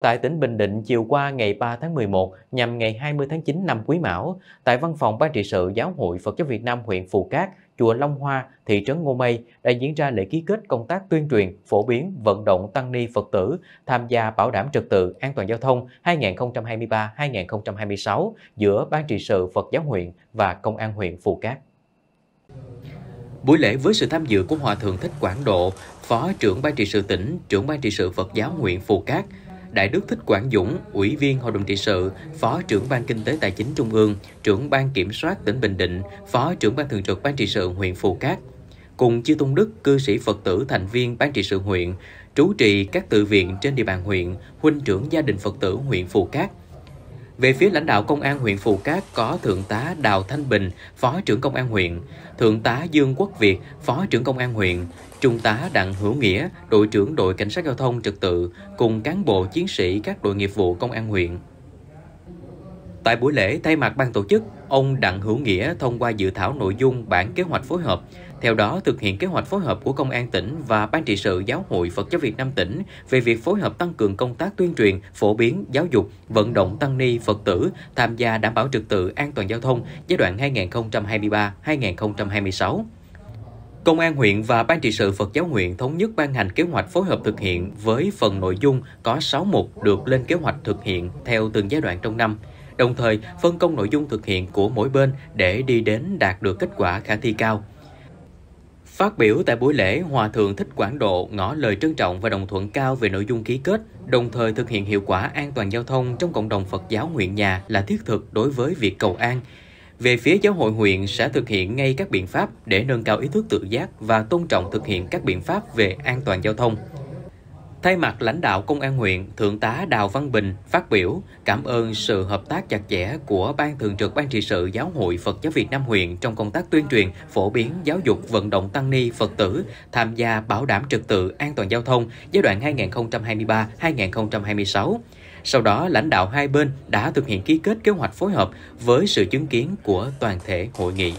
Tại tỉnh Bình Định chiều qua ngày 3 tháng 11 nhằm ngày 20 tháng 9 năm Quý Mão, tại văn phòng Ban trị sự Giáo hội Phật giáo Việt Nam huyện Phù Cát, chùa Long Hoa, thị trấn Ngô Mây đã diễn ra lễ ký kết công tác tuyên truyền, phổ biến, vận động tăng ni Phật tử tham gia bảo đảm trật tự an toàn giao thông 2023-2026 giữa Ban trị sự Phật giáo huyện và Công an huyện Phù Cát. Buổi lễ với sự tham dự của Hòa Thượng Thích Quảng Độ, Phó trưởng Ban trị sự tỉnh, trưởng Ban trị sự Phật giáo huyện Phù Cát, Đại Đức Thích Quảng Dũng, Ủy viên Hội đồng trị sự, Phó trưởng Ban Kinh tế Tài chính Trung ương, trưởng Ban Kiểm soát tỉnh Bình Định, Phó trưởng Ban Thường trực Ban trị sự huyện Phù Cát. Cùng Chư Tôn Đức, cư sĩ Phật tử thành viên Ban trị sự huyện, trú trì các tự viện trên địa bàn huyện, huynh trưởng gia đình Phật tử huyện Phù Cát – về phía lãnh đạo công an huyện Phù Cát có Thượng tá Đào Thanh Bình, Phó trưởng công an huyện, Thượng tá Dương Quốc Việt, Phó trưởng công an huyện, Trung tá Đặng Hữu Nghĩa, đội trưởng đội cảnh sát giao thông trật tự cùng cán bộ chiến sĩ các đội nghiệp vụ công an huyện. Tại buổi lễ, thay mặt ban tổ chức, ông Đặng Hữu Nghĩa thông qua dự thảo nội dung bản kế hoạch phối hợp. Theo đó, thực hiện kế hoạch phối hợp của Công an tỉnh và Ban trị sự Giáo hội Phật giáo Việt Nam tỉnh về việc phối hợp tăng cường công tác tuyên truyền, phổ biến, giáo dục, vận động tăng ni, Phật tử tham gia đảm bảo trực tự an toàn giao thông giai đoạn 2023-2026. Công an huyện và Ban trị sự Phật giáo huyện thống nhất ban hành kế hoạch phối hợp thực hiện với phần nội dung có 6 mục được lên kế hoạch thực hiện theo từng giai đoạn trong năm – đồng thời phân công nội dung thực hiện của mỗi bên để đi đến đạt được kết quả khả thi cao. Phát biểu tại buổi lễ, Hòa Thượng Thích Quảng Độ ngỏ lời trân trọng và đồng thuận cao về nội dung ký kết, đồng thời thực hiện hiệu quả an toàn giao thông trong cộng đồng Phật giáo huyện nhà là thiết thực đối với việc cầu an. Về phía giáo hội huyện sẽ thực hiện ngay các biện pháp để nâng cao ý thức tự giác và tôn trọng thực hiện các biện pháp về an toàn giao thông. Thay mặt lãnh đạo Công an huyện, Thượng tá Đào Văn Bình phát biểu cảm ơn sự hợp tác chặt chẽ của Ban Thường trực Ban trị sự Giáo hội Phật giáo Việt Nam huyện trong công tác tuyên truyền, phổ biến giáo dục vận động tăng ni Phật tử tham gia bảo đảm trật tự an toàn giao thông giai đoạn 2023-2026. Sau đó, lãnh đạo hai bên đã thực hiện ký kết kế hoạch phối hợp với sự chứng kiến của toàn thể hội nghị.